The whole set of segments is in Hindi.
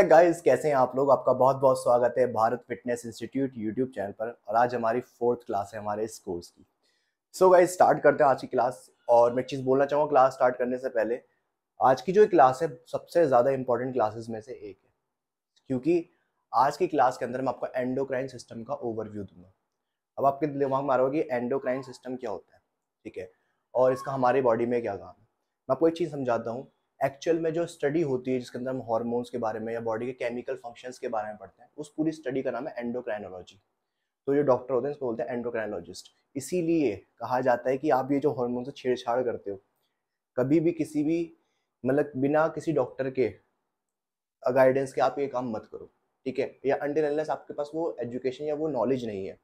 गाइस कैसे हैं आप लोग आपका बहुत बहुत स्वागत है Bharat fitness institute YouTube channel पर और आज हमारी फोर्थ क्लास है हमारे इस कोर्स की सो गाइस स्टार्ट करते हैं आज की क्लास और मैं एक चीज़ बोलना चाहूँगा क्लास स्टार्ट करने से पहले आज की जो क्लास है सबसे ज़्यादा इंपॉर्टेंट क्लासेस में से एक है क्योंकि आज की क्लास के अंदर मैं आपको एंडोक्राइन सिस्टम का ओवरव्यू दूंगा अब आपके दिमाग में आ रहा होगी एंडोक्राइन सिस्टम क्या होता है ठीक है और इसका हमारे बॉडी में क्या काम है मैं आपको एक चीज़ समझाता हूँ एक्चुअल में जो स्टडी होती है जिसके अंदर हम हॉर्मोन्स के बारे में या बॉडी के केमिकल फंक्शंस के बारे में पढ़ते हैं उस पूरी स्टडी का नाम है एंडोक्राइनोलॉजी तो जो डॉक्टर होते हैं उसको बोलते हैं एंडोक्राइनोलॉजिस्ट इसीलिए कहा जाता है कि आप ये जो हॉर्मोन से छेड़छाड़ करते हो कभी भी किसी भी मतलब बिना किसी डॉक्टर के गाइडेंस के आप ये काम मत करो ठीक है या अनटिल आपके पास वो एजुकेशन या वो नॉलेज नहीं है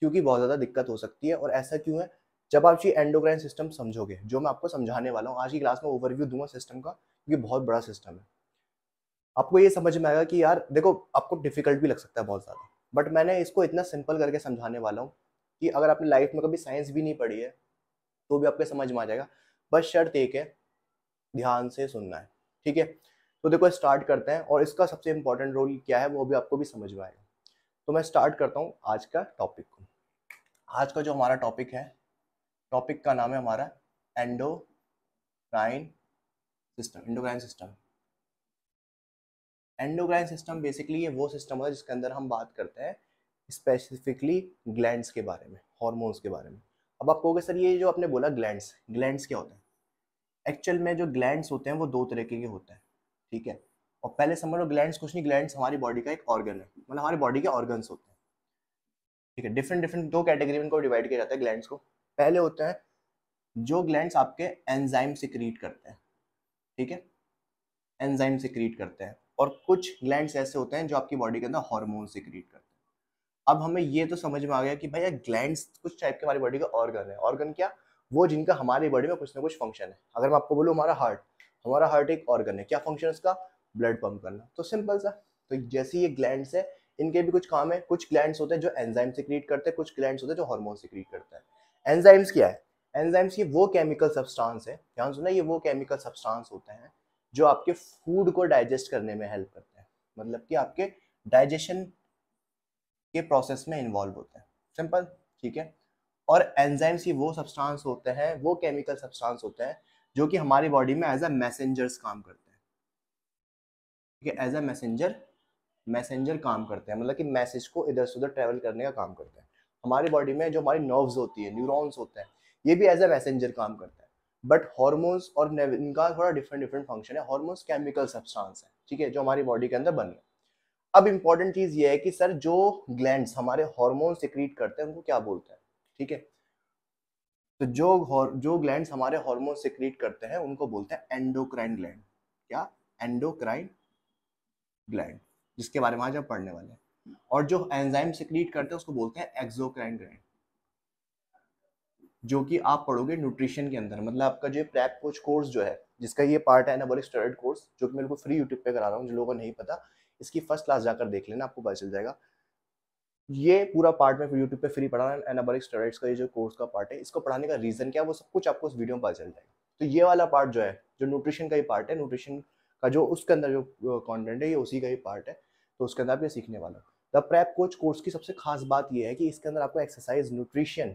क्योंकि बहुत ज़्यादा दिक्कत हो सकती है और ऐसा क्यों है जब आप ये एंडोक्राइन सिस्टम समझोगे जो मैं आपको समझाने वाला हूँ आज की क्लास में ओवरव्यू दूंगा सिस्टम का क्योंकि बहुत बड़ा सिस्टम है आपको ये समझ में आएगा कि यार देखो आपको डिफिकल्ट भी लग सकता है बहुत ज़्यादा बट मैंने इसको इतना सिंपल करके समझाने वाला हूँ कि अगर आपने लाइफ में कभी साइंस भी नहीं पढ़ी है तो भी आपके समझ में आ जाएगा बस शर्त एक है ध्यान से सुनना है ठीक है तो देखो स्टार्ट करते हैं और इसका सबसे इम्पोर्टेंट रोल क्या है वो भी आपको भी समझ में आएगा तो मैं स्टार्ट करता हूँ आज का टॉपिक को आज का जो हमारा टॉपिक है टॉपिक का नाम है हमारा endocrine system endocrine system endocrine system basically ये वो सिस्टम है जिसके अंदर हम बात करते हैं स्पेसिफिकली ग्लैंड्स के बारे में हॉर्मोन्स के बारे में अब आप कहोगे सर ये जो आपने बोला ग्लैंड्स ग्लैंड्स क्या होते हैं एक्चुअल में जो ग्लैंड्स होते हैं वो दो तरीके के होते हैं ठीक है और पहले समझ लो ग्लैंड कुछ नहीं ग्लैंड हमारी बॉडी का एक ऑर्गन है मतलब हमारी बॉडी के ऑर्गन होते हैं ठीक है डिफरेंट डिफरेंट दो कैटेगरी में इनको डिवाइड किया जाता है ग्लैंड को पहले होता है जो ग्लैंड्स आपके एंजाइम सिक्रीट करते हैं ठीक है एंजाइम सिक्रीट करते हैं और कुछ ग्लैंड्स ऐसे होते हैं जो आपकी बॉडी के अंदर हार्मोन सिक्रीट करते हैं अब हमें ये तो समझ में आ गया कि भैया ग्लैंड्स कुछ टाइप के हमारी बॉडी का ऑर्गन है ऑर्गन क्या वो जिनका हमारी बॉडी में कुछ ना कुछ फंक्शन है अगर मैं आपको बोलूँ हमारा हार्ट हमारा हार्ट एक ऑर्गन है क्या फंक्शन उसका ब्लड पंप करना तो सिंपल सा तो जैसे ये ग्लैंड है इनके भी कुछ काम है कुछ ग्लैंड होते हैं जो एंजाइम सिक्रीट करते हैं कुछ ग्लैंड होते हैं जो हार्मोन सिक्रीट करते हैं एंजाइम्स क्या है एंजाइम्स ये वो केमिकल सब्सटेंस है ध्यान सुना ये वो केमिकल सब्सटेंस होते हैं जो आपके फूड को डाइजेस्ट करने में हेल्प करते हैं मतलब कि आपके डाइजेशन के प्रोसेस में इन्वॉल्व होते हैं सिंपल ठीक है और एंजाइम्स ये वो सब्सटेंस होते हैं वो केमिकल सब्सटेंस होते हैं जो कि हमारी बॉडी में एज अ मैसेंजर्स काम करते हैं ठीक है एज अ मैसेंजर मैसेंजर काम करते हैं मतलब कि मैसेज को इधर से उधर ट्रेवल करने का काम करते हैं हमारी बॉडी में जो हमारी नर्व्स होती है न्यूरॉन्स होते हैं ये भी एज ए मैसेंजर काम करता है बट हॉर्मोन्स और इनका थोड़ा डिफरेंट डिफरेंट फंक्शन है हॉर्मोन्स केमिकल सब्सटेंस है ठीक है जो हमारी बॉडी के अंदर बन रहे अब इम्पॉर्टेंट चीज़ ये है कि सर जो ग्लैंड हमारे हॉर्मोन सिक्रीट करते हैं उनको क्या बोलते हैं ठीक है तो जो जो ग्लैंड हमारे हॉर्मोन सिक्रीट करते हैं उनको बोलते हैं एंडोक्राइन ग्लैंड क्या एंडोक्राइन ग्लैंड जिसके बारे में आज हम पढ़ने वाले हैं और जो एंजाइम सिक्रीट करते हैं उसको बोलते हैं एक्सोक्राइन ग्रैंड जो कि आप पढ़ोगे न्यूट्रिशन के अंदर मतलब आपका जो प्रैप कोच कोर्स जो है जिसका ये पार्ट है एनाबॉलिक स्टडर्ड कोर्स जो कि मेरे को फ्री यूट्यूब पे करा रहा हूँ जो लोगों को नहीं पता इसकी फर्स्ट क्लास जाकर देख लेना आपको पता चल जाएगा ये पूरा पार्ट में यूट्यूब पे फ्री पढ़ा रहा एनाबॉलिक स्टेरॉइड्स का ये जो कोर्स का पार्ट है इसको पढ़ाने का रीज़न क्या है वो सब कुछ आपको उस वीडियो में पता चल जाएगा तो ये वाला पार्ट जो है जो न्यूट्रिशन का ही पार्ट है न्यूट्रिशन का जो उसके अंदर जो कॉन्टेंट है ये उसी का ही पार्ट है तो उसके अंदर आप ये सीखने वाला द प्रैप कोच कोर्स की सबसे खास बात यह है कि इसके अंदर आपको एक्सरसाइज न्यूट्रिशन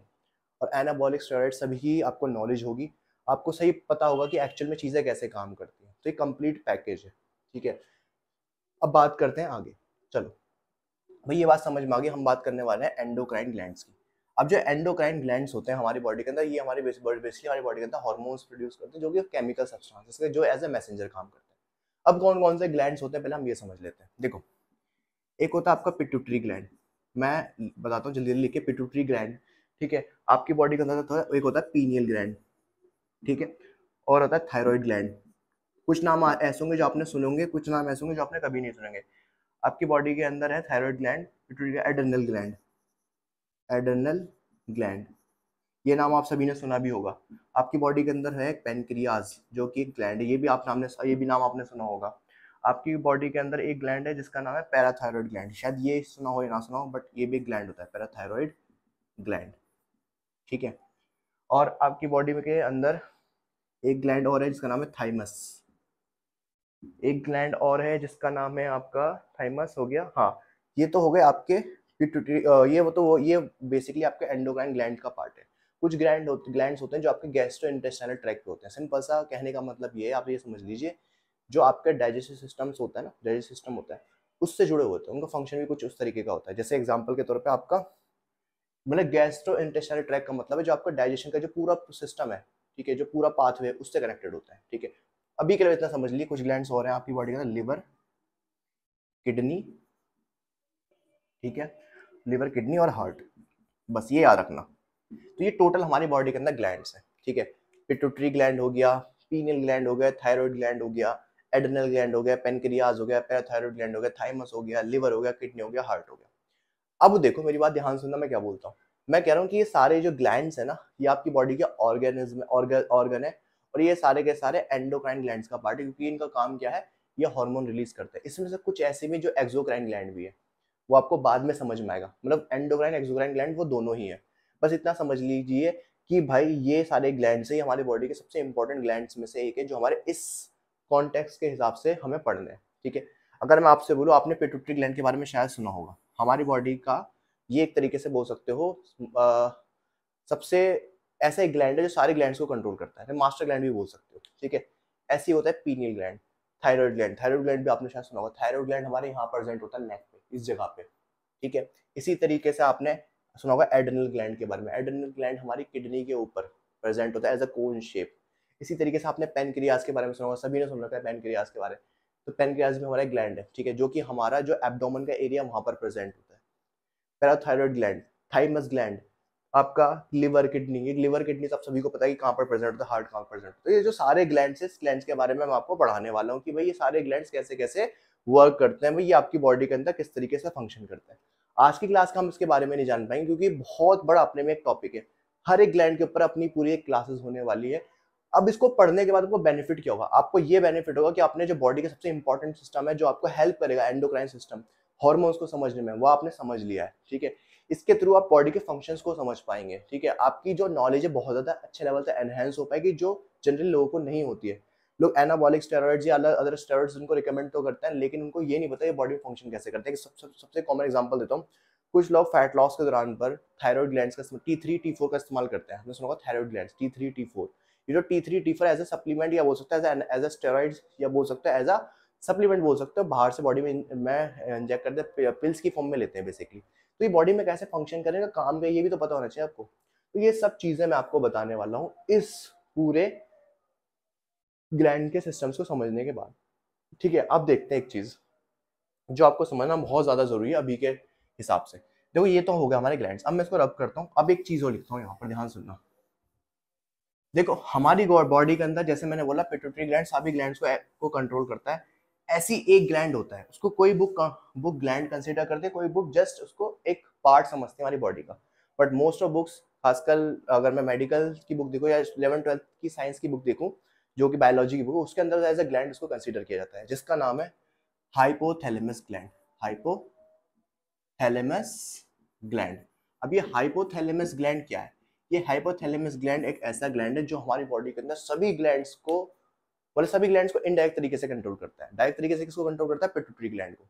और एनाबॉलिक स्टेरॉइड सभी की आपको नॉलेज होगी आपको सही पता होगा कि एक्चुअल में चीज़ें कैसे काम करती हैं तो ये कंप्लीट पैकेज है ठीक है अब बात करते हैं आगे चलो भाई ये बात समझ में आ गई हम बात करने वाले हैं एंडोक्राइन ग्लैंड्स की अब जो एंडोक्राइन ग्लैंड्स होते हैं हमारी बॉडी के अंदर ये हमारे बेसिकली हमारी बॉडी के अंदर हार्मोन्स प्रोड्यूस करते हैं जो कि केमिकल सब्सटेंसेस के जो एज ए मैसेंजर काम करते हैं अब कौन कौन से ग्लैंड्स होते हैं पहले हम ये समझ लेते हैं देखो एक होता है आपका पिट्यूटरी ग्लैंड मैं बताता हूँ जल्दी जल्दी लिख के पिट्यूटरी ग्लैंड ठीक है आपकी बॉडी का अंदर एक होता है पीनियल ग्लैंड ठीक है और होता है थायराइड ग्लैंड कुछ नाम ऐसे होंगे जो आपने सुनेंगे कुछ नाम ऐसे होंगे जो आपने कभी नहीं सुनेंगे आपकी बॉडी के अंदर है thyroid gland pituitary adrenal gland adrenal gland ये नाम आप सभी ने सुना भी होगा आपकी बॉडी के अंदर है पेनक्रियाज जो कि एक ग्लैंड है ये भी आप नाम ने ये भी नाम आपने सुना होगा आपकी बॉडी के अंदर एक ग्लैंड है जिसका नाम है पैराथायरॉयड ग्लैंड शायद ये सुना हो या ना सुना हो बट ये भी ग्लैंड होता है पैराथायरॉयड ग्लैंड ठीक है और आपकी बॉडी के अंदर एक ग्लैंड और है जिसका नाम है थाइमस एक ग्लैंड और है जिसका नाम है आपका थाइमस हो गया हाँ ये तो हो गए आपके पिट्यूटरी ये वो तो वो ये बेसिकली आपके एंडोक्राइन ग्लैंड का पार्ट है कुछ ग्लैंड ग्लैंड होते हैं जो आपके गैस्ट्रो इंटेस्टाइनल ट्रैक पे होते हैं सिंपल सा कहने का मतलब ये है आप ये समझ लीजिए जो आपके डाइजेस्टिव सिस्टम होता है ना डाइजेस्टिव सिस्टम होता है उससे जुड़े हुए होते हैं उनका फंक्शन भी कुछ उस तरीके का होता है जैसे एग्जाम्पल के तौर पर आपका मतलब गैस्ट्रो इंटेस्टाइनल ट्रैक का मतलब है जो आपका डाइजेशन का जो पूरा सिस्टम है ठीक है जो पूरा पाथवे उससे कनेक्टेड होता है ठीक है अभी के लिए इतना समझ लिए कुछ ग्लैंड और हैं आपकी बॉडी का अंदर लिवर किडनी ठीक है लिवर किडनी और हार्ट बस ये याद रखना तो ये टोटल हमारी बॉडी के अंदर ग्लैंड है ठीक है पिटोट्री ग्लैंड हो गया पीनियल ग्लैंड हो गया थायराइड ग्लैंड हो गया एडनल ग्लैंड हो गया पेनक्रियाज हो गया पैराथायरॉयड ग्लैंड हो गया थाइमस हो गया लिवर हो गया किडनी हो गया हार्ट हो गया अब देखो मेरी बात ध्यान सुनना मैं क्या बोलता हूँ मैं कह रहा हूँ कि ये सारे जो ग्लैंड है ना ये आपकी बॉडी के ऑर्गेनिज्म ऑर्गन है और ये सारे के सारे एंडोक्राइन ग्लैंड का पार्ट है क्योंकि इनका काम क्या है ये हार्मोन रिलीज करते हैं इसमें से कुछ ऐसे भी जो एक्जोक्राइन ग्लैंड भी है वो आपको बाद में समझ में आएगा मतलब एंडोक्राइन एक्जोक्राइन ग्लैंड वो दोनों ही है बस इतना समझ लीजिए कि भाई ये सारे ग्लैंड है हमारे बॉडी के सबसे इंपॉर्टेंट ग्लैंड में से एक है जो हमारे इस कॉन्टेक्स के हिसाब से हमें पढ़ना है ठीक है अगर मैं आपसे बोलूँ आपने पेटूट्री ग्लैंड के बारे में शायद सुना होगा हमारी बॉडी का ये एक तरीके से बोल सकते हो आ, सबसे ऐसा एक ग्लैंड है जो सारे ग्लैंड को कंट्रोल करता है मास्टर ग्लैंड भी बोल सकते हो ठीक है ऐसी होता है pineal gland thyroid gland thyroid gland भी आपने शायद सुना होगा थायराइड ग्लैंड हमारे यहाँ प्रेजेंट होता है नेक पे इस जगह पे ठीक है इसी तरीके से आपने सुना होगा एडनल ग्लैंड के बारे में एडनल ग्लैंड हमारी किडनी के ऊपर प्रेजेंट होता है एज अ कोन शेप इसी तरीके से आपने पेनक्रियाज के बारे में सुना होगा सभी ने सुन रखा है पेनक्रियाज के बारे में तो पेनक्रियाज में हमारा ग्लैंड है ठीक है जो कि हमारा जो एबडोमन का एरिया वहां पर प्रेजेंट होता है पैराथायरॉयड ग्लैंड थाइमस ग्लैंड आपका लिवर किडनी ये लिवर किडनी तो आप सभी को पता है कि कहाँ पर प्रेजेंट होता है हार्ट कहाँ प्रेजेंट होता है तो ये जो सारे ग्लैंड है ग्लैंड के बारे में मैं आपको पढ़ाने वाला हूँ कि भाई ये सारे ग्लैंड कैसे कैसे वर्क करते हैं भाई ये आपकी बॉडी के अंदर किस तरीके से फंक्शन करते हैं आज की क्लास का हम इसके बारे में नहीं जान पाएंगे क्योंकि बहुत बड़ा अपने में एक टॉपिक है हर एक ग्लैंड के ऊपर अपनी पूरी एक क्लासेस होने वाली है अब इसको पढ़ने के बाद आपको बेनिफिट क्या होगा आपको ये बेनिफिट होगा कि आपने जो बॉडी का सबसे इंपॉर्टेंट सिस्टम है जो आपको हेल्प करेगा एंडोक्राइन सिस्टम हॉर्मोन्स को समझने में वो आपने समझ लिया है ठीक है इसके थ्रू आप बॉडी के फंक्शंस को समझ पाएंगे ठीक है आपकी जो नॉलेज है बहुत ज़्यादा अच्छे लेवल तक एनहेंस हो पाएगी जो जनरली लोगों को नहीं होती है लोग एनाबॉलिक स्टेरॉइड्स या अदर स्टेरॉइड्स उनको रिकमेंड तो करते हैं लेकिन उनको ये नहीं पता ये बॉडी फंक्शन कैसे करते हैं सब, सब, सबसे कॉमन एग्जाम्पल देता हूँ कुछ लोग फैट लॉस के दौरान पर थायराइड ग्लैंड का टी थ्री टी फोर का इस्तेमाल करते हैं हमने सुना होगा thyroid gland T three T four ये जो T three T four as a supplement या बोल सकते हैं एज ए स्टेरॉइड या बोल सकते हैं एज अ सप्लीमेंट बोल सकते हो बाहर से बॉडी में मैं इंजेक्ट करते हैं पिल्स की फॉर्म में लेते हैं बेसिकली तो ये बॉडी में कैसे फंक्शन करेगा काम का ये भी तो पता होना चाहिए आपको तो ये सब चीज़ें मैं आपको बताने वाला हूँ इस पूरे ग्लैंड के सिस्टम्स को समझने के बाद ठीक है अब देखते हैं एक चीज़ जो आपको समझना बहुत ज़्यादा ज़रूरी है अभी के हिसाब से देखो ये तो हो गया हमारे ग्लैंड अब मैं इसको रब करता हूँ अब एक चीज़ और लिखता हूँ यहाँ पर ध्यान सुनना देखो हमारी बॉडी के अंदर जैसे मैंने बोला पिट्यूटरी ग्लैंड सभी ग्लैंड को को कंट्रोल करता है ऐसी एक ग्लैंड होता है उसको कोई बुक बुक ग्लैंड कंसिडर करते हैं कोई बुक जस्ट उसको एक पार्ट समझते हैं हमारी बॉडी का बट मोस्ट ऑफ बुक्स खासकर अगर मैं मेडिकल की बुक देखूँ या इलेवन ट्वेल्थ की साइंस की बुक देखूँ जो कि बायोलॉजी की बुक उसके अंदर एज ए ग्लैंड उसको कंसिडर किया जाता है जिसका नाम है हाइपोथैलेमस ग्लैंड हाइपोथैलेमस ग्लैंड अब ये हाइपोथैलेमस ग्लैंड क्या है ये हाइपोथैलेमस ग्लैंड एक ऐसा ग्लैंड है जो हमारी बॉडी के अंदर सभी ग्लैंड को मतलब सभी ग्लैंड को इनडायरेक्ट तरीके से कंट्रोल करता है डायरेक्ट तरीके से किसको कंट्रोल करता है पिट्यूटरी ग्लैंड को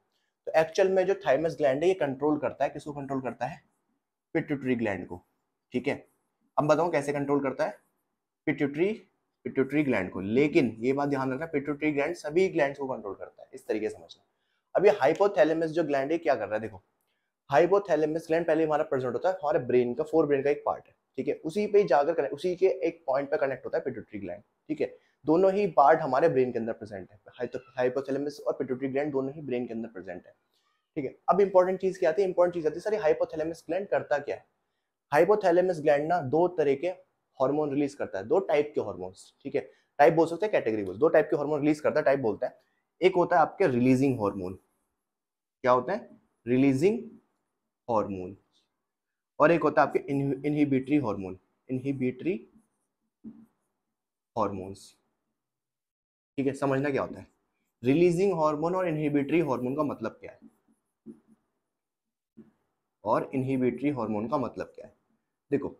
तो एक्चुअल में जो थाइमस ग्लैंड है ये कंट्रोल करता है किसको कंट्रोल करता है पिट्यूटरी ग्लैंड को ठीक है अब बताऊँ कैसे कंट्रोल करता है पिट्यूटरी पिट्यूटरी ग्लैंड को लेकिन ये बात ध्यान रखना पिट्यूटरी ग्लैंड सभी ग्लैंड को कंट्रोल करता है इस तरीके से समझना अब ये हाइपोथैलेमस जो ग्लैंड है क्या कर रहा है देखो हाइपोथैलेमस ग्लैंड पहले हमारा प्रेजेंट होता है हमारे ब्रेन का फोर ब्रेन का एक पार्ट है ठीक है उसी पे जाकर कनेक्ट उसी के एक पॉइंट पे कनेक्ट होता है पिट्यूटरी ग्लैंड ठीक है दोनों ही पार्ट हमारे ब्रेन के अंदर प्रेजेंट है हाइपोथैलेमस और पिट्यूटरी ग्लैंड दोनों ही ब्रेन के अंदर प्रेजेंट है ठीक है अब इंपॉर्टेंट चीज क्या आती है इंपॉर्टेंट चीज आती है सर हाइपोथैलेमस ग्लैंड करता क्या है हाइपोथैलेमस ग्लैंड ना दो तरह के हार्मोन रिलीज करता है दो टाइप के हार्मोन्स ठीक है टाइप बोल सकते हैं कैटेगरी बोल दो टाइप के हार्मोन रिलीज करता है टाइप बोलता है एक होता है आपके रिलीजिंग हार्मोन क्या होता है रिलीजिंग हार्मोन और एक होता है आपके इनहिबिटरी हार्मोन इनहिबिटरी हॉर्मोन्स ठीक है समझना क्या होता है रिलीजिंग हार्मोन और इनहिबिटरी हार्मोन का मतलब क्या है और इनहिबिटरी हार्मोन का मतलब क्या है देखो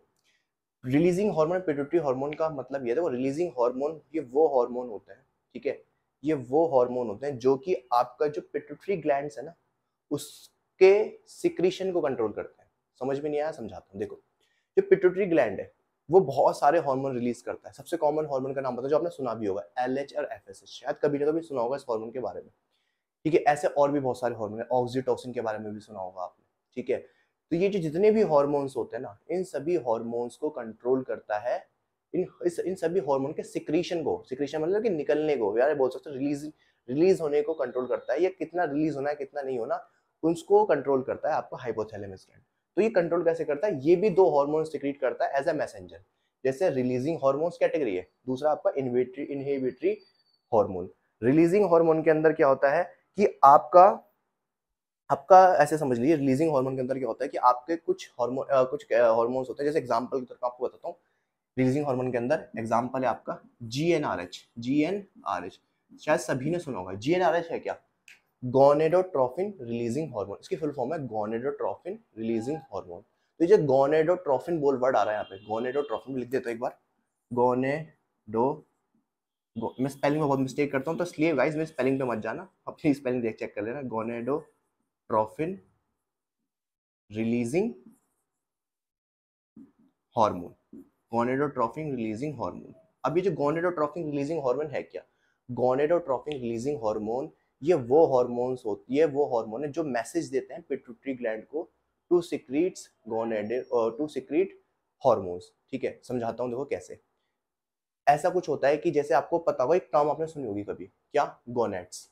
रिलीजिंग हार्मोन पिट्यूटरी हार्मोन का मतलब ये देखो रिलीजिंग हार्मोन ये वो हार्मोन होते हैं ठीक है ये वो हार्मोन होते हैं जो कि आपका जो पिट्यूटरी ग्लैंड है ना उसके सिक्रीशन को कंट्रोल करते हैं समझ में नहीं आया समझाता हूँ देखो जो पिट्यूटरी ग्लैंड है वो बहुत सारे हार्मोन रिलीज करता है सबसे कॉमन हार्मोन का नाम बताओ जो आपने सुना भी होगा एल और एफ शायद कभी ना कभी सुना होगा इस हार्मोन के बारे में ठीक है ऐसे और भी बहुत सारे हार्मोन है ऑक्सीटोसिन के बारे में भी सुना होगा आपने ठीक है तो ये जो जितने भी हार्मोन्स होते हैं ना इन सभी हार्मोन्स को कंट्रोल करता है इन इस, इन सभी हार्मोन के सिक्रीशन को सिक्रीशन मतलब कि निकलने को यार बोल सकते रिलीज रिलीज होने को कंट्रोल करता है या कितना रिलीज होना है कितना नहीं होना उसको कंट्रोल करता है आपको हाइपोथैलेमस ग्लैंड तो ये कंट्रोल कैसे करता है ये भी दो हार्मोन सिक्रीट करता है एज ए मैसेंजर जैसे रिलीजिंग हार्मोन्स कैटेगरी है दूसरा आपका inhibitory inhibitory hormone releasing hormone के अंदर क्या होता है कि आपका आपका ऐसे समझ लीजिए रिलीजिंग हार्मोन के अंदर क्या होता है कि आपके कुछ हार्मोन कुछ हार्मोन्स होते हैं जैसे एग्जांपल के तौर पर आपको बताता हूँ रिलीजिंग हार्मोन के अंदर एग्जांपल है आपका G N R H G N R H शायद सभी ने सुना होगा जी एन आर एच है क्या गोनेडोट्रोफिन रिलीजिंग हार्मोन इसकी फुल फॉर्म है गोनेडोट्रोफिन रिलीजिंग हार्मोन तो ये गोनेडोट्रोफिन बोल वर्ड आ रहा है यहाँ पे गोनेडोट्रोफिन लिख देते हूँ एक बार गोनेडो गो, मैं स्पेलिंग में बहुत मिस्टेक करता हूँ तो इसलिए गाइज मैं स्पेलिंग पे मत जाना अपनी स्पेलिंग देख चेक कर लेना gonadotrophin releasing hormone gonadotrophin releasing hormone अभी जो गोनेडोट्रोफिन रिलीजिंग हार्मोन है क्या गोनेडोट्रोफिन रिलीजिंग हार्मोन ये वो हॉर्मोन्स होती है वो हॉर्मोन है जो मैसेज देते हैं पिट्यूटरी ग्लैंड को to secretes gonad to secrete hormones ठीक है समझाता हूँ देखो कैसे ऐसा कुछ होता है कि जैसे आपको पता होगा एक टर्म आपने सुनी होगी कभी क्या गोनेट्स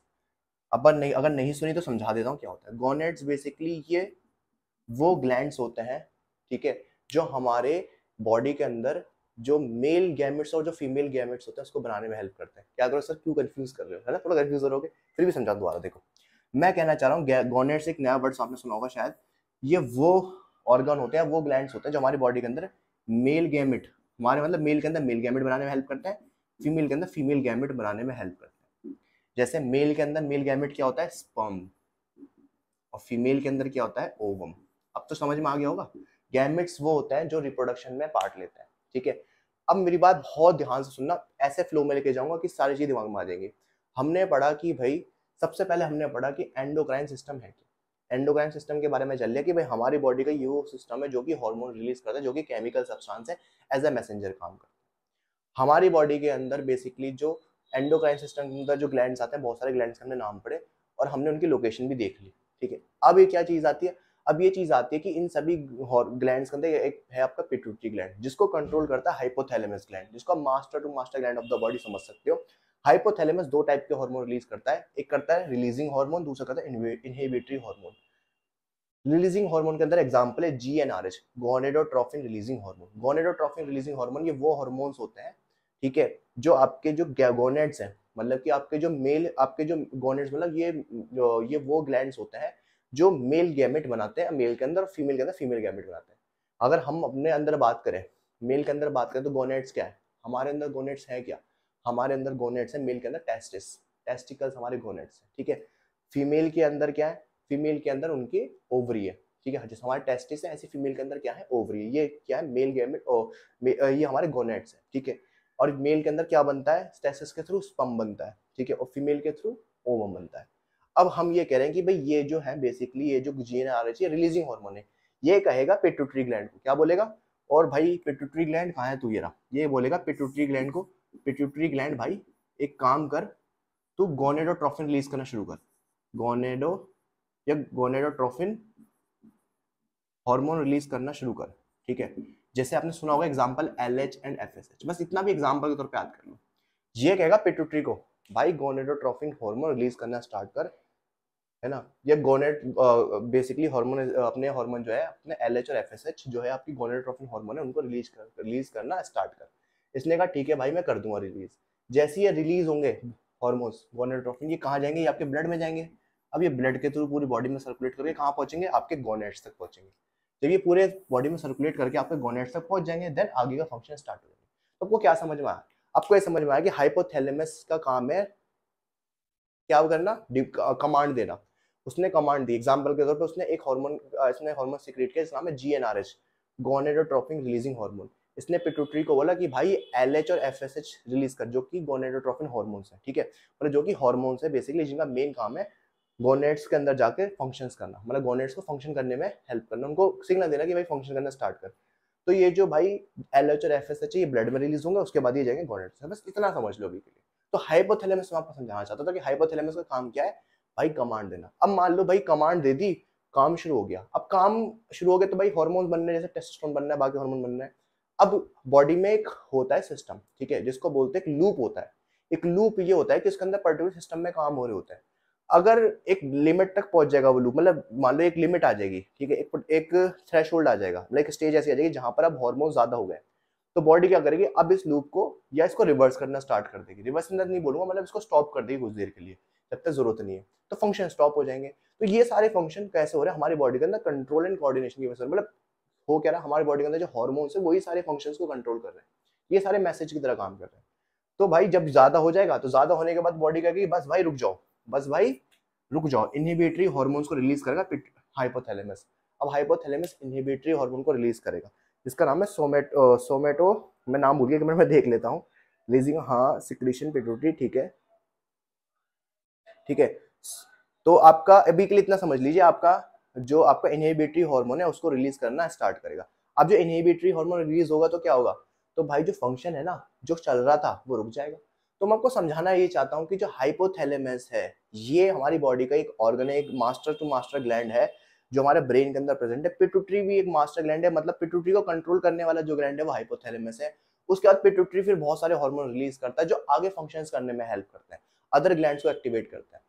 अब नहीं अगर नहीं सुनी तो समझा देता हूँ क्या होता है गोनेट्स बेसिकली ये वो ग्लैंड्स होते हैं ठीक है जो हमारे बॉडी के अंदर जो मेल गैमेट्स और जो फीमेल गैमेट्स होते हैं उसको बनाने में हेल्प करते हैं क्या करो सर क्यों कंफ्यूज कर रहे हो है ना थोड़ा कंफ्यूज करोगे फिर भी समझा दोबारा देखो मैं कहना चाह रहा हूँ गोनेट्स एक नया वर्ड आपने सुना होगा शायद ये वो ऑर्गन होते हैं वो ग्लैंड होते हैं जो हमारी बॉडी के अंदर मेल गैमिट हमारे मतलब मेल के अंदर मेल गैमिट बनाने में हेल्प करते हैं फीमेल के अंदर फीमेल गैमिट बनाने में हेल्प करते हैं जैसे मेल के अंदर मेल गैमिट क्या होता है स्पम और फीमेल के अंदर क्या होता है ओवम अब तो समझ में आ गया होगा गैमिट्स वो होता है जो रिप्रोडक्शन में पार्ट लेते हैं ठीक है अब मेरी बात बहुत ध्यान से सुनना ऐसे फ्लो में लेके जाऊंगा कि सारी चीज़ दिमाग में आ जाएंगे हमने पढ़ा कि भाई सबसे पहले हमने पढ़ा कि एंडोक्राइन सिस्टम है क्या एंडोक्राइन सिस्टम के बारे में चल लिया कि भाई हमारी बॉडी का यू सिस्टम है जो कि हार्मोन रिलीज करता है जो कि केमिकल सब्सटेंस है एज ए मैसेंजर काम करता है हमारी बॉडी के अंदर बेसिकली जो एंडोक्राइन सिस्टम के अंदर जो ग्लैंड आते हैं बहुत सारे ग्लैंड हमने नाम पढ़े और हमने उनकी लोकेशन भी देख ली ठीक है अब ये क्या चीज़ आती है अब ये चीज़ आती है कि इन सभी ग्लैंड के अंदर एक है आपका पिट्यूटरी ग्लैंड जिसको कंट्रोल करता है हाइपोथैलेमस ग्लैंड जिसको आप master to master gland of the body समझ सकते हो हाइपोथैलेमस दो टाइप के हार्मोन रिलीज करता है एक करता है रिलीजिंग हार्मोन दूसरा करता है इनहिबिटरी हार्मोन रिलीजिंग हार्मोन के अंदर एग्जांपल है G N R H gonadotrophin releasing hormone gonadotrophin releasing hormone ये वो हार्मोन्स होते हैं ठीक है जो आपके जो गोनेड्स हैं मतलब कि आपके जो मेल आपके जो गोनेड्स मतलब ये ये वो ग्लैंड्स होते हैं जो मेल गैमेट बनाते हैं मेल के अंदर और फीमेल के अंदर फीमेल गैमेट बनाते हैं अगर हम अपने अंदर बात करें मेल के अंदर बात करें तो गोनेट्स क्या है हमारे अंदर गोनेट्स हैं क्या हमारे अंदर गोनेट्स है मेल के अंदर टेस्टिस टेस्टिकल्स हमारे गोनेट्स है ठीक है फीमेल के अंदर क्या है फीमेल के अंदर उनकी ओवरी है ठीक है जैसे हमारे टेस्टिस है ऐसे फीमेल के अंदर क्या है ओवरी ये क्या है मेल गैमेट और ये हमारे गोनेट्स है ठीक है और मेल के अंदर क्या बनता है स्टेसिस के थ्रू स्पम बनता है ठीक है और फीमेल के थ्रू ओवम बनता है अब हम ये कह रहे हैं कि भाई ये जो है बेसिकली ये जो जी आ रही है रिलीजिंग हार्मोन है ये कहेगा पेट्रोट्री ग्लैंड को क्या बोलेगा और भाई पेट्रोट्री ग्लैंड कहाँ है तू ये रहा ये बोलेगा पेट्रोट्री ग्लैंड को पेट्रोट्री ग्लैंड भाई एक काम कर तू गोनेडोट्रोफिन रिलीज करना शुरू कर गोनेडो या गोनेडोट्रोफिन हार्मोन रिलीज करना शुरू कर ठीक है जैसे आपने सुना होगा example L H and F S H बस इतना भी एग्जाम्पल के तौर पर याद कर लो ये कहेगा पेट्रोट्री को भाई गोनेडोट्रोफिन हार्मोन रिलीज करना स्टार्ट कर है ना ये गोनेट बेसिकली हार्मोन अपने हार्मोन जो है अपने एल और एफ जो है आपकी गोनेट्रोफिन हार्मोन है उनको रिलीज कर रिलीज करना स्टार्ट कर इसने कहा ठीक है भाई मैं कर दूंगा रिलीज जैसे ये रिलीज होंगे हॉर्मोन्स गोनेट्रोफिन ये कहाँ जाएंगे ये आपके ब्लड में जाएंगे अब ये ब्लड के थ्रू पूरी बॉडी में सर्कुलेट करके कहाँ पहुंचेंगे आपके गोनेट्स तक पहुंचेंगे जब ये पूरे बॉडी में सर्कुलेट करके आपके गोनेट्स तक पहुंच जाएंगे देन आगे का फंक्शन स्टार्ट हो जाएगा तो आपको क्या समझ में आया आपको ये समझ में आया कि हाइपोथैलेमस का काम है क्या करना कमांड देना उसने कमांड दी एग्जाम्पल के तौर पर उसने एक हार्मोन इसने हार्मोन सिक्रेट किया जिसका नाम है G N R H gonadotrophin releasing hormone इसने पिट्यूटरी को बोला कि भाई एल एच और एफ एस एच रिलीज कर जो कि गोनेडोट्रॉफिन हार्मोन्स है ठीक है मतलब जो कि हार्मोन्स है बेसिकली जिनका मेन काम है गोनेट्स के अंदर जाकर फंक्शंस करना मतलब गोनेट्स को फंक्शन करने में हेल्प करना उनको सिग्नल देना कि भाई फंक्शन करना स्टार्ट कर तो ये जो भाई एल एच और एफ एस एच ये ब्लड में रिलीज होंगे उसके बाद ये जाएंगे गोनेट्स तो बस इतना समझ लो अभी के लिए तो हाइपोथैलेमस में आपको समझाना चाहता था कि हाइपोथैलेमस का काम क्या है भाई कमांड देना अब मान लो भाई कमांड दे दी काम शुरू हो गया अब काम शुरू हो गया तो भाई हॉर्मोन बनने जैसे टेस्टोस्टेरोन बनना है बाकी हॉर्मोन बनना है अब बॉडी में एक होता है सिस्टम ठीक है जिसको बोलते हैं एक लूप होता है एक लूप ये होता है कि इसके अंदर पर्टिकुलर सिस्टम में काम हो रहे होते हैं अगर एक लिमिट तक पहुंच जाएगा वो लूप मतलब मान लो एक लिमिट आ जाएगी ठीक है एक एक थ्रेश आ जाएगा मतलब एक स्टेज ऐसी आ जाएगी जहां पर अब हॉर्मोन ज़्यादा हो गए तो बॉडी क्या करेगी अब इस लूप को या इसको रिवर्स करना स्टार्ट कर देगी रिवर्स अंदर नहीं बोलूंगा मतलब इसको स्टॉप कर देगी कुछ देर के लिए जब तक जरूरत नहीं है तो फंक्शन स्टॉप हो जाएंगे तो ये सारे फंक्शन कैसे हो रहे हैं हमारी बॉडी के अंदर कंट्रोल एंड कोऑर्डिनेशन की वजह से मतलब हो क्या रहा हमारी बॉडी के अंदर जो हॉर्मोन्स है वही सारे फंक्शंस को कंट्रोल कर रहे हैं ये सारे मैसेज की तरह काम कर रहे हैं तो भाई जब ज्यादा हो जाएगा तो ज्यादा होने के बाद बॉडी कहेगी बस भाई रुक जाओ बस भाई रुक जाओ इनहिबिटरी हॉर्मोन्स को रिलीज करेगा हाइपोथैलेमस अब हाइपोथैलेमस इनहिबिटरी हॉर्मोन को रिलीज करेगा जिसका नाम है सोमेटो सोमेटो मैं नाम भूल गया कि मैं देख लेता हूँ हाँ सिक्रीशन पिटोटी ठीक है ठीक है तो आपका अभी के लिए इतना समझ लीजिए आपका जो आपका इनहेबिटरी हार्मोन है उसको रिलीज करना स्टार्ट करेगा अब जो इनहेबिटरी हार्मोन रिलीज होगा तो क्या होगा तो भाई जो फंक्शन है ना जो चल रहा था वो रुक जाएगा तो मैं आपको समझाना ये चाहता हूँ कि जो हाइपोथैलेमस है ये हमारी बॉडी का एक ऑर्गन है एक मास्टर टू मास्टर ग्लैंड है जो हमारे ब्रेन के अंदर प्रेजेंट है पिटूट्री भी एक मास्टर ग्लैंड है मतलब पिटूट्री को कंट्रोल करने वाला जो ग्लैंड है वो हाइपोथैलेमस है उसके बाद पिटूट्री फिर बहुत सारे हॉर्मोन रिलीज करता है जो आगे फंक्शन करने में हेल्प करते हैं अदर ग्लैंड को एक्टिवेट करता है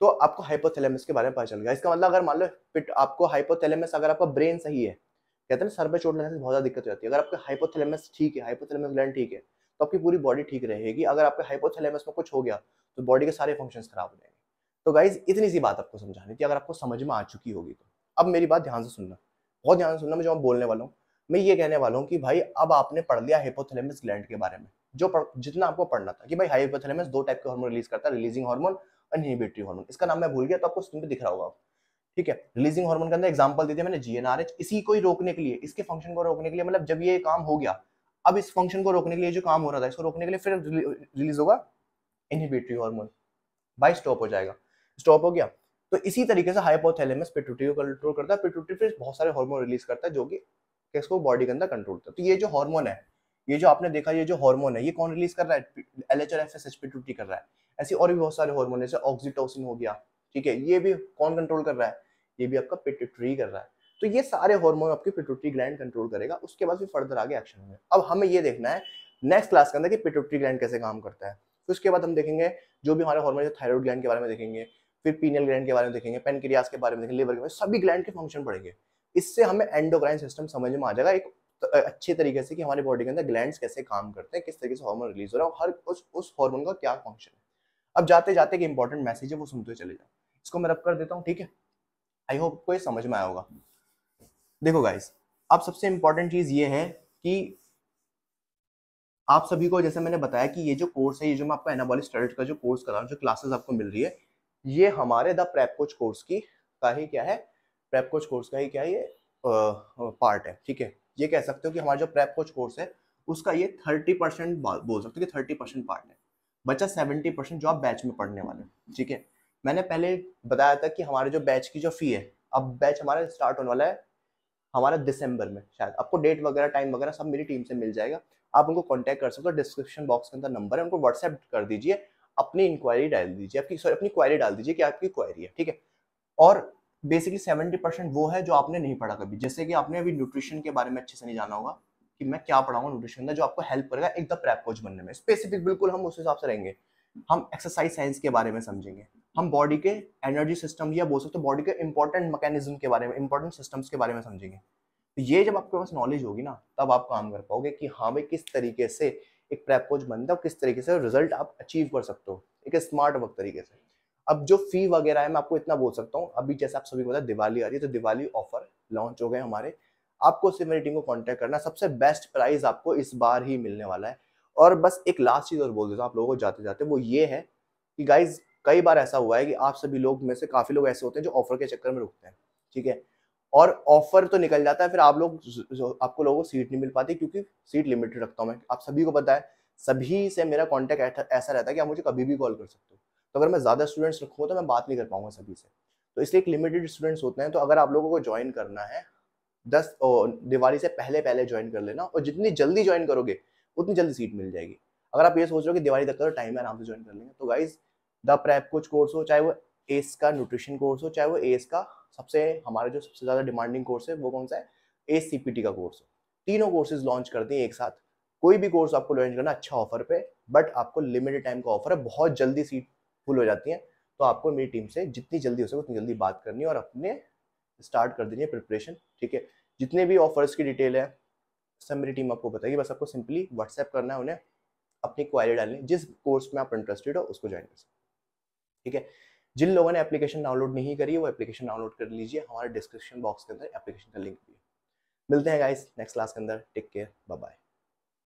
तो आपको हाइपोथैलेमस के बारे में पता चल गया इसका मतलब अगर मान लो पिट आपको हाइपोथैलेमस अगर आपका ब्रेन सही है कहते हैं सर पे चोट लगने से बहुत ज़्यादा दिक्कत हो जाती है अगर आपका हाइपोथैलेमस ठीक है हाइपोथैलेमस ग्लैंड ठीक है तो आपकी पूरी बॉडी ठीक रहेगी अगर आपके हाइपोथैलेमस में कुछ हो गया तो बॉडी के सारे फंक्शन खराब हो जाएंगे तो गाइज इतनी सी बात आपको समझानी थी अगर आपको समझ में आ चुकी होगी तो अब मेरी बात ध्यान से सुनना बहुत ध्यान से सुनना मैं जो आप बोलने वाला हूँ मैं ये कहने वाला हूँ कि भाई अब आपने पढ़ लिया हाइपोथैलेमस ग्लैंड के बारे में जो जितना आपको पढ़ना था कि भाई हाइपोथैलेमस दो टाइप के हार्मोन रिलीज करता है रिलीजिंग हार्मोन इनहिबिटरी हार्मोन इसका नाम मैं भूल गया तो आपको स्क्रीन पे दिख रहा होगा ठीक है रिलीजिंग हार्मोन के अंदर एग्जांपल दी थी मैंने जीएनआरएच इसी को ही रोकने के लिए इसके फंक्शन को रोकने के लिए मतलब जब ये काम हो गया अब इस फंक्शन को रोकने के लिए जो काम हो रहा था इसको रोकने के लिए फिर रिलीज होगा इनहिबिटरी हार्मोन बाई स्टॉप हो जाएगा स्टॉप हो गया तो इसी तरीके से हाइपोथैलेमस पिट्यूटरी को कंट्रोल करता है पिट्यूटरी फिर बहुत सारे हार्मोन रिलीज करता है जो कि इसको बॉडी के अंदर कंट्रोल करता है तो ये जो हार्मोन है ये जो आपने देखा ये जो हार्मोन है ये कौन रिलीज कर रहा है एल एच और एफ एस एच पी कर रहा है ऐसे और भी बहुत सारे हार्मोन जैसे ऑक्सीटोसिन हो गया ठीक है ये भी कौन कंट्रोल कर रहा है ये भी आपका पिटिट्री कर रहा है तो ये सारे हार्मोन आपके पिटुट्री ग्लैंड कंट्रोल करेगा उसके बाद फिर फर्दर आगे एक्शन होंगे अब हमें ये देखना है नेक्स्ट क्लास के अंदर कि पिटुट्री ग्लैंड कैसे काम करता है फिर उसके बाद हम देखेंगे जो भी हमारे हार्मोन थायराइड ग्लैंड के बारे में देखेंगे फिर पीनियल ग्लैंड के बारे में देखेंगे पेनक्रियास के बारे में देखेंगे लिवर के बारे में सभी ग्लैंड के फंक्शन पड़ेंगे इससे हमें एंडोक्राइन सिस्टम समझ में आ जाएगा एक तो अच्छे तरीके से कि हमारे बॉडी के अंदर ग्लैंड कैसे काम करते हैं किस तरीके से हॉर्मोन रिलीज हो रहा है हर उस उस हॉर्मोन का क्या फंक्शन है अब जाते जाते एक इंपॉर्टेंट मैसेज है वो सुनते चले जाओ इसको मैं रब कर देता हूँ ठीक है आई होप आपको ये समझ में आया होगा देखो गाइस अब सबसे इंपॉर्टेंट चीज़ ये है कि आप सभी को जैसे मैंने बताया कि ये जो कोर्स है ये जो मैं आपको एनाबॉलिक स्टडीज का जो कोर्स कर रहा हूँ जो क्लासेस आपको मिल रही है ये हमारे द प्रेप कोच कोर्स की का ही क्या है प्रेप कोच कोर्स का ही क्या ये पार्ट है ठीक है ये कह सकते हो कि हमारा जो प्रेप कोच कोर्स है उसका ये थर्टी परसेंट बोल सकते हो कि थर्टी परसेंट पार्ट है बचा सेवेंटी परसेंट जो आप बैच में पढ़ने वाले ठीक है मैंने पहले बताया था कि हमारे जो बैच की जो फी है अब बैच हमारा स्टार्ट होने वाला है हमारा दिसंबर में शायद आपको डेट वगैरह टाइम वगैरह सब मेरी टीम से मिल जाएगा आप उनको कॉन्टैक्ट कर सकते हो डिस्क्रिप्शन बॉक्स के अंदर नंबर है उनको व्हाट्सएप कर दीजिए अपनी इंक्वायरी डाल दीजिए आपकी सॉरी अपनी क्वायरी डाल दीजिए कि आपकी क्वायरी है ठीक है और बेसिकली सेवेंटी परसेंट वो है जो आपने नहीं पढ़ा कभी जैसे कि आपने अभी न्यूट्रिशन के बारे में अच्छे से नहीं जाना होगा कि मैं क्या पढ़ाऊंगा न्यूट्रिशन का जो आपको हेल्प करेगा एकदम प्रैप कोच बनने में स्पेसिफिक बिल्कुल हम उस हिसाब से रहेंगे हम एक्सरसाइज साइंस के बारे में समझेंगे हम बॉडी के एनर्जी सिस्टम या बोल सकते हो बॉडी के इंपॉर्टेंट मैकेनिज्म के बारे में इंपॉर्टेंट सिस्टम्स के बारे में समझेंगे तो ये जब आपके पास नॉलेज होगी ना तब आप काम कर पाओगे कि हाँ भाई किस तरीके से एक प्रैप कोच बनता है किस तरीके से रिजल्ट आप अचीव कर सकते हो एक स्मार्ट वर्क तरीके से अब जो फी वगैरह है मैं आपको इतना बोल सकता हूँ अभी जैसे आप सभी को पता दिवाली आ रही है तो दिवाली ऑफर लॉन्च हो गए हमारे आपको सिर्फ मेरी टीम को कॉन्टैक्ट करना सबसे बेस्ट प्राइस आपको इस बार ही मिलने वाला है और बस एक लास्ट चीज़ और बोल देता हूँ आप लोगों को जाते जाते वो ये है कि गाइज कई बार ऐसा हुआ है कि आप सभी लोग में से काफ़ी लोग ऐसे होते हैं जो ऑफर के चक्कर में रुकते हैं ठीक है और ऑफर तो निकल जाता है फिर आप लोग आपको लोगों को सीट नहीं मिल पाती क्योंकि सीट लिमिटेड रखता हूँ मैं आप सभी को पता है सभी से मेरा कॉन्टैक्ट ऐसा रहता है कि आप मुझे कभी भी कॉल कर सकते हो तो अगर मैं ज़्यादा स्टूडेंट्स रखूँ तो मैं बात नहीं कर पाऊँगा सभी से तो इसलिए एक लिमिटेड स्टूडेंट्स होते हैं तो अगर आप लोगों को ज्वाइन करना है दस दिवाली से पहले पहले ज्वाइन कर लेना और जितनी जल्दी ज्वाइन करोगे उतनी जल्दी सीट मिल जाएगी अगर आप ये सोच रहे हो कि दिवाली तक का टाइम तो है आराम से ज्वाइन कर लेंगे तो गाइज द प्रैप कुछ कोर्स हो चाहे वो एस का न्यूट्रिशन कोर्स हो चाहे वो एस का सबसे हमारा जो सबसे ज़्यादा डिमांडिंग कोर्स है वो कौन सा है एस सी का कोर्स हो तीनों कोर्सेज लॉन्च कर दिए एक साथ कोई भी कोर्स आपको लॉन्च करना अच्छा ऑफर पे बट आपको लिमिटेड टाइम का ऑफर है बहुत जल्दी सीट फुल हो जाती हैं तो आपको मेरी टीम से जितनी जल्दी हो सके उतनी जल्दी बात करनी है और अपने स्टार्ट कर देनी है प्रिपरेशन ठीक है जितने भी ऑफर्स की डिटेल है सब मेरी टीम आपको बताएगी बस आपको सिंपली व्हाट्सएप करना है उन्हें अपनी क्वारी डालनी जिस कोर्स में आप इंटरेस्टेड हो उसको ज्वाइन कर सकते ठीक है जिन लोगों ने एप्लीकेशन डाउनलोड नहीं करी वो एप्लीकेशन डाउनलोड कर लीजिए हमारे डिस्क्रिप्शन बॉक्स के अंदर एप्लीकेशन का लिंक भी है मिलते हैं गाइस नेक्स्ट क्लास के अंदर टेक केयर बाय बाय